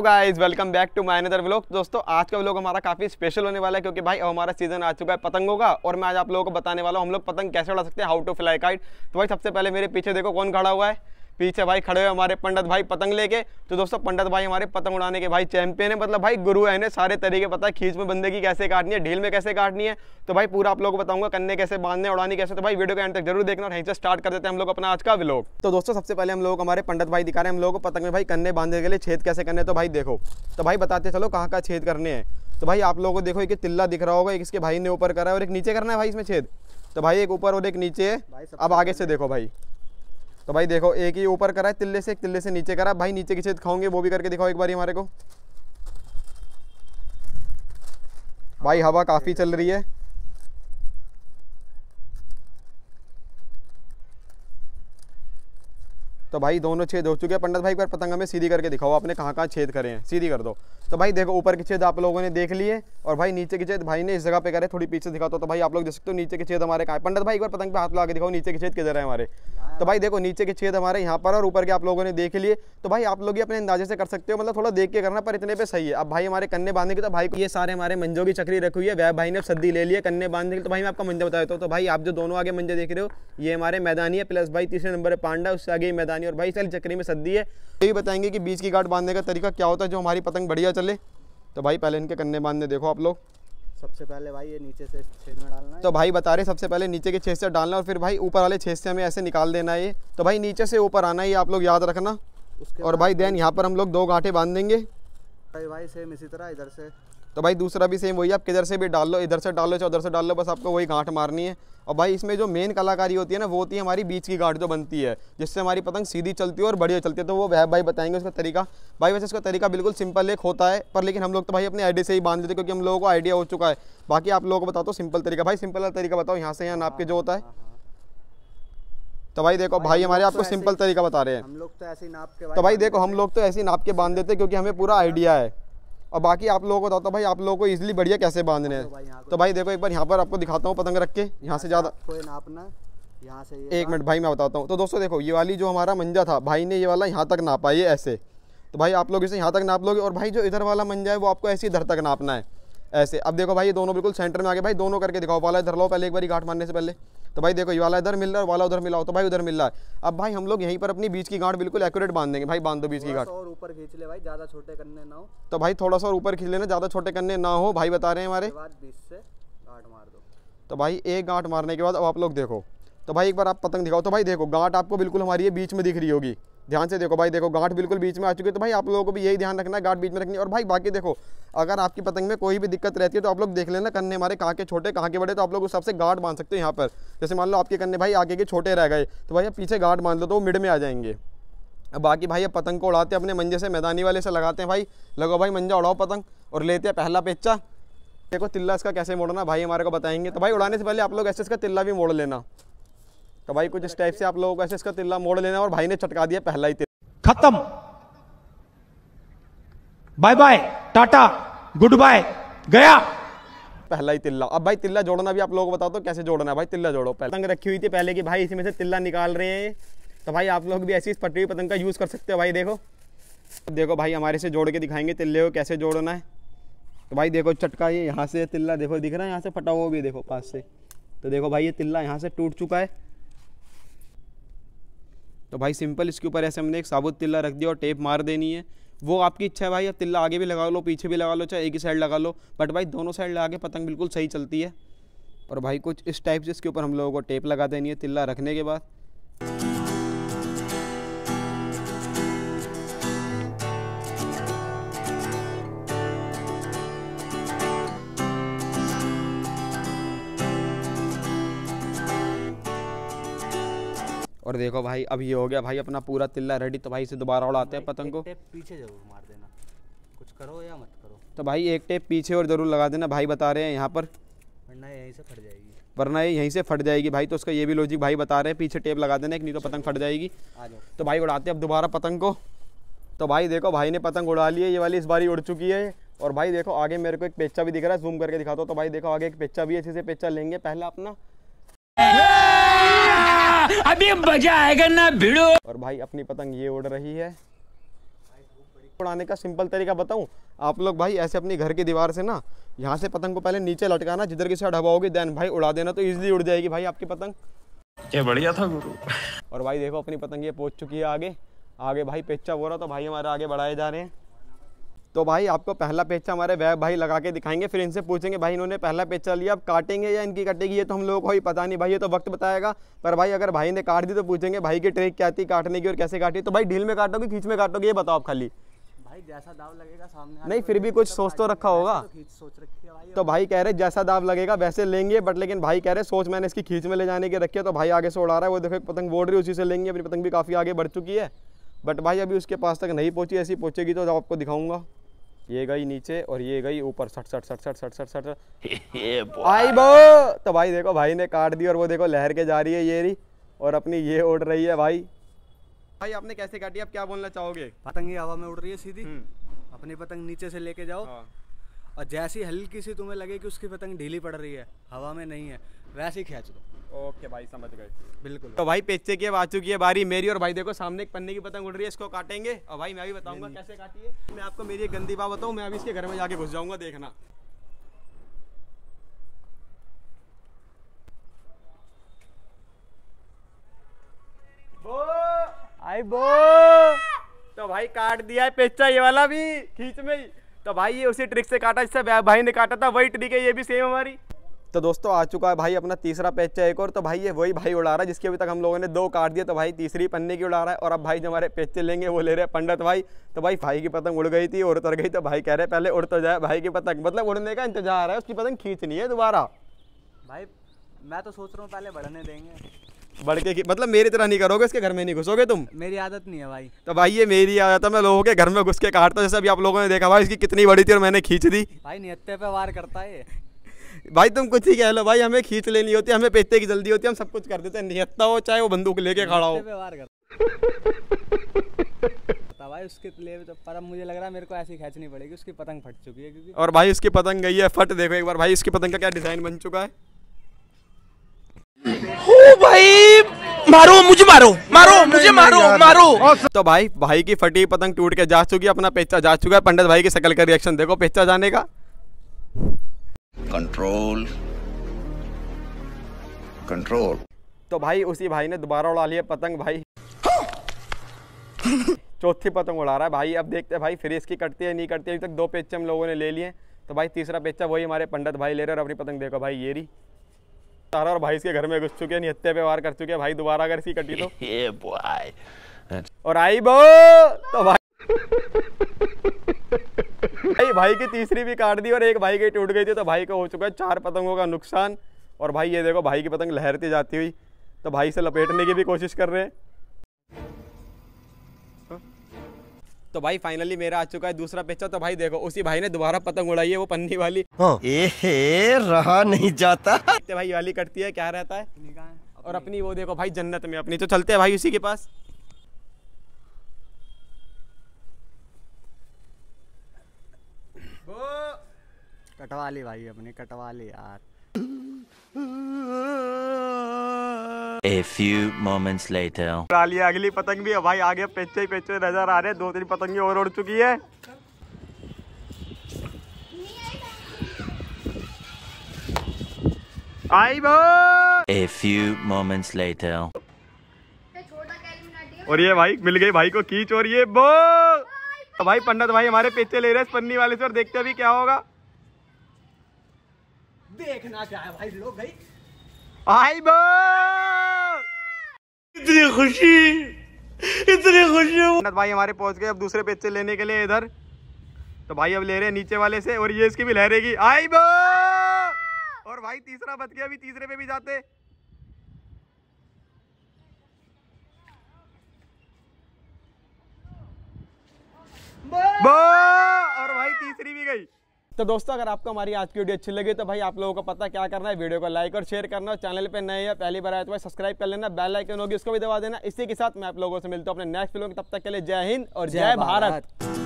Hello guys welcome back to my another vlog दोस्तों आज का व्लॉग हमारा काफ़ी स्पेशल होने वाला है क्योंकि भाई हमारा सीजन आ चुका है पतंगों का और मैं आज आप लोगों को बताने वाला हूँ हम लोग पतंग कैसे उड़ा सकते हैं हाउ टू फ्लाई काइट तो भाई सबसे पहले मेरे पीछे देखो कौन खड़ा हुआ है पीछे भाई खड़े हुए हमारे पंडित भाई पतंग लेके तो दोस्तों पंडित भाई हमारे पतंग उड़ाने के भाई चैंपियन है मतलब भाई गुरु है ने सारे तरीके पता है खींच में बंदे की कैसे काटनी है ढील में कैसे काटनी है तो भाई पूरा आप लोगों को बताऊंगा कन्ने कैसे बांधने उड़ानी कैसे तो भाई वीडियो के एंड तक जरूर देखना और से स्टार्ट कर देते हैं हम लोग अपना आज का विलोक तो दोस्तों सबसे पहले हम लोग हमारे पंडित भाई दिखा रहे हैं हम लोग को पतंग में भाई कन्ने बांधने के लिए छेद कैसे करने तो भाई देखो तो भाई बताते चलो कहाँ कहाँ छेद करने हैं तो भाई आप लोगों को देखो एक तिल्ला दिख रहा होगा एक इसके भाई ने ऊपर करा है और एक नीचे करना है भाई इसमें छेद तो भाई एक ऊपर और एक नीचे अब आगे से देखो भाई तो भाई देखो एक ही ऊपर करा है तिल्ले से एक तिल्ले से नीचे करा भाई नीचे की छेद खाओगे वो भी करके दिखाओ एक बार हमारे को भाई हवा काफ़ी चल रही है तो भाई दोनों छेद हो चुके हैं पंडित भाई एक बार पतंग हमें सीधी करके दिखाओ आपने कहाँ कहाँ छेद करे हैं सीधी कर दो तो भाई देखो ऊपर के छेद आप लोगों ने देख लिए और भाई नीचे के छेद भाई ने इस जगह पे करे थोड़ी पीछे दिखा दो तो भाई आप लोग देख सकते हो नीचे के छेद हमारे कहाँ पंडित भाई एक बार पतंग पे हाथ लगा के दिखाओ नीचे के छेद किधर है हमारे तो भाई देखो नीचे के छेद हमारे यहाँ पर और ऊपर के आप लोगों ने देख लिए तो भाई आप लोग ही अपने अंदाजे से कर सकते हो मतलब थोड़ा देख के करना पर इतने पे सही है अब भाई हमारे कन्ने बांधने की तो भाई ये सारे हमारे मंजों की चक्री रखी हुई है वह भाई ने सद्दी ले लिया कन्ने बांधने की तो भाई मैं आपका मंजा बता देता हूँ तो भाई आप जो दोनों आगे मंजे देख रहे हो ये हमारे मैदानी है प्लस भाई तीसरे नंबर है पांडा उससे आगे मैदानी और भाई सारी चक्री में सद्दी है ये भी बताएंगे कि बीच की गाट बांधने का तरीका क्या होता है जो हमारी पतंग बढ़िया चले तो भाई पहले इनके कन्ने बांधने देखो आप लोग सबसे पहले भाई ये नीचे से छेद में डालना है तो भाई बता रहे सबसे पहले नीचे के छेद से डालना और फिर भाई ऊपर वाले छेद से हमें ऐसे निकाल देना है तो भाई नीचे से ऊपर आना है आप लोग याद रखना और भाई देन यहाँ पर हम लोग दो गांठे बांध देंगे भाई भाई सेम इसी तरह इधर से तो भाई दूसरा भी सेम वही आप किधर से भी डाल लो इधर से डाल लो चाहे उधर से डाल लो बस आपको वही गांठ मारनी है और भाई इसमें जो मेन कलाकारी होती है ना वो होती है हमारी बीच की गांठ जो बनती है जिससे हमारी पतंग सीधी चलती है और बढ़िया चलती है तो वो वह भाई बताएंगे उसका तरीका भाई वैसे इसका तरीका बिल्कुल सिंपल एक होता है पर लेकिन हम लोग तो भाई अपने आइडिया से ही बांध देते क्योंकि हम लोगों को आइडिया हो चुका है बाकी आप लोगों को बताओ सिंपल तरीका भाई सिंपल तरीका बताओ यहाँ से यहाँ नाप के जो होता है तो भाई देखो भाई, हमारे आपको सिंपल तरीका बता रहे हैं हम लोग तो ऐसे नाप के तो भाई देखो हम लोग तो ऐसे नाप के बांध देते क्योंकि हमें पूरा आइडिया है और बाकी आप लोगों को बताता हूँ भाई आप लोगों को इजिली बढ़िया कैसे बांधने हैं तो, तो भाई देखो एक बार यहाँ पर आपको दिखाता हूँ पतंग रख के यहाँ से अच्छा, ज़्यादा कोई नापना यहाँ से एक मिनट भाई मैं बताता हूँ तो दोस्तों देखो ये वाली जो हमारा मंजा था भाई ने ये वाला यहाँ तक नापा ये ऐसे तो भाई आप लोग इसे यहाँ तक नाप लोगे और भाई जो इधर वाला मंजा है वो आपको ऐसे इधर तक नापना है ऐसे अब देखो भाई ये दोनों बिल्कुल सेंटर में आ गए भाई दोनों करके दिखाओ वाला इधर लो पहले एक बार घाट मारने से पहले तो भाई देखो ये वाला इधर मिल रहा है वाला उधर मिला हो तो भाई उधर मिल रहा है अब भाई हम लोग यहीं पर अपनी बीच की गांठ बिल्कुल एक्यूरेट बांध देंगे भाई बांध दो बीच की गांठ और ऊपर खींच ले भाई ज़्यादा छोटे करने ना हो तो भाई थोड़ा सा और ऊपर खींच लेना ज़्यादा छोटे करने ना हो भाई बता रहे हैं हमारे बीच से गांठ मार दो तो भाई एक गांठ मारने के बाद अब आप लोग देखो तो भाई एक बार आप पतंग दिखाओ तो भाई देखो गांठ आपको बिल्कुल हमारी बीच में दिख रही होगी ध्यान से देखो भाई देखो गांठ बिल्कुल बीच में आ चुकी है तो भाई आप लोगों को भी यही ध्यान रखना है गांठ बीच में रखनी है और भाई बाकी देखो अगर आपकी पतंग में कोई भी दिक्कत रहती है तो आप लोग देख लेना कन्ने हमारे कहाँ के छोटे कहाँ के बड़े तो आप लोग उस सबसे गांठ बांध सकते हो यहाँ पर जैसे मान लो आपके कन्ने भाई आगे के छोटे रह गए तो भाई पीछे गांठ बांध लो तो वो मिड में आ जाएंगे अब बाकी भाई अब पतंग को उड़ाते हैं अपने मंजे से मैदानी वाले से लगाते हैं भाई लगो भाई मंजा उड़ाओ पतंग और लेते हैं पहला पेच्चा देखो तिल्ला इसका कैसे मोड़ना भाई हमारे को बताएंगे तो भाई उड़ाने से पहले आप लोग ऐसे इसका तिल्ला भी मोड़ लेना तो भाई कुछ इस टाइप से आप लोगों को ऐसे इसका तिल्ला मोड़ लेना और भाई ने चटका दिया पहला ही तिल खत्म bye bye tata good bye गया पहला ही तिल्ला अब भाई तिल्ला जोड़ना भी आप लोगों को बता दो तो कैसे जोड़ना है भाई तिल्ला जोड़ो पहले पतंग रखी हुई थी पहले की भाई इसी में से तिल्ला निकाल रहे हैं तो भाई आप लोग भी ऐसी इस पटरी पतंग का यूज़ कर सकते हो भाई देखो देखो भाई हमारे से जोड़ के दिखाएंगे तिल्ले को कैसे जोड़ना है तो भाई देखो चटका ये यहाँ से तिल्ला देखो दिख रहा है यहाँ से फटा हुआ भी देखो पास से तो देखो भाई ये तिल्ला यहाँ से टूट चुका है तो भाई सिंपल इसके ऊपर ऐसे हमने एक साबुत तिल्ला रख दिया और टेप मार देनी है वो आपकी इच्छा है भाई अब तिल्ला आगे भी लगा लो पीछे भी लगा लो चाहे एक ही साइड लगा लो बट भाई दोनों साइड लगा के पतंग बिल्कुल सही चलती है और भाई कुछ इस टाइप से इसके ऊपर हम लोगों को टेप लगा देनी है तिल्ला रखने के बाद और देखो भाई अब ये हो गया भाई अपना पूरा तिल्ला रेडी तो भाई इसे दोबारा उड़ाते हैं पतंग को पीछे जरूर मार देना कुछ करो या मत करो तो भाई एक टेप पीछे और ज़रूर लगा देना भाई बता रहे हैं यहाँ पर वरना यहीं से फट जाएगी वरना ये यहीं से फट जाएगी भाई तो उसका ये भी लॉजिक भाई बता रहे हैं पीछे टेप लगा देना एक नहीं तो पतंग फट जाएगी तो भाई उड़ाते हैं अब दोबारा पतंग को तो भाई देखो भाई ने पतंग उड़ा ली है ये वाली इस बारी उड़ चुकी है और भाई देखो आगे मेरे को एक पेचा भी दिख रहा है जूम करके दिखाता हूँ तो भाई देखो आगे एक पेचा भी है से पेचा लेंगे पहला अपना अभी मजा आएगा ना भिड़ो और भाई अपनी पतंग ये उड़ रही है उड़ाने का सिंपल तरीका बताऊं आप लोग भाई ऐसे अपनी घर की दीवार से ना यहाँ से पतंग को पहले नीचे लटकाना जिधर की साइड होगी देन भाई उड़ा देना तो इजिली उड़ जाएगी भाई आपकी पतंग ये बढ़िया था गुरु और भाई देखो अपनी पतंग ये पहुंच चुकी है आगे आगे भाई पेचा बोरा तो भाई हमारे आगे बढ़ाए जा रहे हैं तो भाई आपको पहला पेचा हमारे वह भाई लगा के दिखाएंगे फिर इनसे पूछेंगे भाई इन्होंने पहला पेचा लिया अब काटेंगे या इनकी कटेगी ये तो हम लोगों को ही पता नहीं भाई ये तो वक्त बताएगा पर भाई अगर भाई ने काट दी तो पूछेंगे भाई की ट्रिक क्या थी काटने की और कैसे काटी तो भाई ढील में काटोगे खींच में काटोगे ये बताओ आप खाली भाई जैसा दाव लगेगा सामने नहीं फिर भी तो कुछ तो सोच तो रखा होगा तो, तो भाई कह रहे जैसा दाव लगेगा वैसे लेंगे बट लेकिन भाई कह रहे सोच मैंने इसकी खींच में ले जाने की रखी तो भाई आगे से उड़ा रहा है वो देखो पतंग बोड़ रही है उसी से लेंगे अपनी पतंग भी काफ़ी आगे बढ़ चुकी है बट भाई अभी उसके पास तक नहीं पहुँची ऐसी पहुँचेगी तो आपको दिखाऊंगा ये गई नीचे और ये गई ऊपर सट सट सट सट सट सट सट भाई बो तो भाई देखो भाई ने काट दी और वो देखो लहर के जा रही है ये रही और अपनी ये उड़ रही है भाई भाई आपने कैसे काटी आप क्या बोलना चाहोगे पतंग हवा में उड़ रही है सीधी हम्म। अपनी पतंग नीचे से लेके जाओ हाँ। और जैसी हल्की सी तुम्हें लगे कि उसकी पतंग ढीली पड़ रही है हवा में नहीं है वैसे ही खींच दो ओके भाई समझ गए बिल्कुल तो भाई पेचे की अब आ चुकी है बारी मेरी और भाई देखो सामने एक पन्ने की पतंग उड़ रही है इसको काटेंगे और भाई मैं भी बताऊंगा कैसे काटिए मैं आपको मेरी एक गंदी बात बताऊँ मैं अभी इसके घर में जाके घुस जाऊंगा देखना आई बो तो भाई काट दिया है पेचा ये वाला भी खींच में ही तो भाई ये उसी ट्रिक से काटा जिससे भाई ने काटा था वही ट्रिक है ये भी सेम हमारी तो दोस्तों आ चुका है भाई अपना तीसरा पैच एक और तो भाई ये वही भाई उड़ा रहा है जिसके अभी तक हम लोगों ने दो काट दिए तो भाई तीसरी पन्ने की उड़ा रहा है और अब भाई जो हमारे पेचे लेंगे वो ले रहे हैं पंडित भाई तो भाई भाई की पतंग उड़ गई थी और उतर गई तो भाई कह रहे पहले उड़ तो जाए भाई की पतंग मतलब उड़ने का इंतजार है उसकी पतंग खींचनी है दोबारा भाई मैं तो सोच रहा हूँ पहले बढ़ने देंगे बढ़ के मतलब मेरी तरह नहीं करोगे इसके घर में नहीं घुसोगे तुम मेरी आदत नहीं है भाई तो भाई ये मेरी आदत है मैं लोगों के घर में घुस के काटता जैसे अभी आप लोगों ने देखा भाई इसकी कितनी बड़ी थी और मैंने खींच दी भाई निहत्ते पे वार करता है भाई तुम कुछ ही कह लो भाई हमें खींच लेनी होती है हमें पेते की जल्दी होती है हम सब कुछ कर देते हैं निहत्ता हो चाहे वो बंदूक लेके खड़ा हो भाई उसके ले तो पर मुझे लग रहा है मेरे को ऐसी खींचनी पड़ेगी उसकी पतंग फट चुकी है क्योंकि और भाई उसकी पतंग गई है फट देखो एक बार भाई उसकी पतंग का क्या डिजाइन बन चुका है भाई मारो मुझे मारो मारो मुझे मारो मारो तो भाई भाई की फटी पतंग टूट के जा चुकी अपना पेचा जा चुका है पंडित भाई की शकल का रिएक्शन देखो पेचा जाने का कंट्रोल कंट्रोल तो भाई उसी भाई ने दोबारा उड़ा लिया पतंग भाई चौथी पतंग उड़ा रहा है भाई अब देखते हैं भाई फिर इसकी कटती है नहीं कटती अभी तक दो पेचे हम लोगों ने ले लिए तो भाई तीसरा पेचा वही हमारे पंडित भाई ले रहे और अपनी पतंग देखो भाई ये रही तारा और भाई इसके घर में घुस चुके हैं नित्य व्यवहार कर चुके हैं भाई दोबारा अगर इसी कटी तो ये बॉय और आई बो तो भाई भाई भाई की तीसरी भी काट दी और एक भाई की टूट गई थी तो भाई को हो चुका है चार पतंगों का नुकसान और भाई ये देखो भाई की पतंग लहरती जाती हुई तो भाई से लपेटने की भी कोशिश कर रहे हैं तो भाई फाइनली मेरा आ चुका है दूसरा पिक्चर तो भाई देखो उसी भाई ने दोबारा पतंग उड़ाई है वो पन्नी वाली हाँ। रहा नहीं जाता तो भाई वाली कटती है क्या रहता है और अपनी वो देखो भाई जन्नत में अपनी तो चलते है भाई उसी के पास कटवा ली भाई अपने कटवा ली यार A few moments later. डालिए अगली पतंग भी भाई आगे पेचे ही पेचे नजर आ रहे दो तीन पतंगी और उड़ चुकी है आई A few moments later. और ये भाई मिल गई भाई को कीच और ये बो तो भाई पंडित भाई हमारे पेचे ले रहे हैं पन्नी वाले से और देखते अभी क्या होगा देखना क्या है भाई लोग भाई आई बो इतनी खुशी इतनी खुशी भाई हमारे पहुंच गए अब दूसरे पेचे लेने के लिए इधर तो भाई अब ले रहे हैं नीचे वाले से और ये इसकी भी लहरेगी आई बो और भाई तीसरा बच गया अभी तीसरे पे भी जाते बो और भाई तीसरी भी गई तो दोस्तों अगर आपको हमारी आज की वीडियो अच्छी लगी तो भाई आप लोगों को पता क्या करना है वीडियो को लाइक और शेयर करना चैनल पर नए या पहली बार आए तो भाई सब्सक्राइब कर लेना बेल आइकन होगी उसको भी दबा देना इसी के साथ मैं आप लोगों से मिलता हूँ अपने नेक्स्ट फिल्म तब तक के लिए जय हिंद और जय भारत।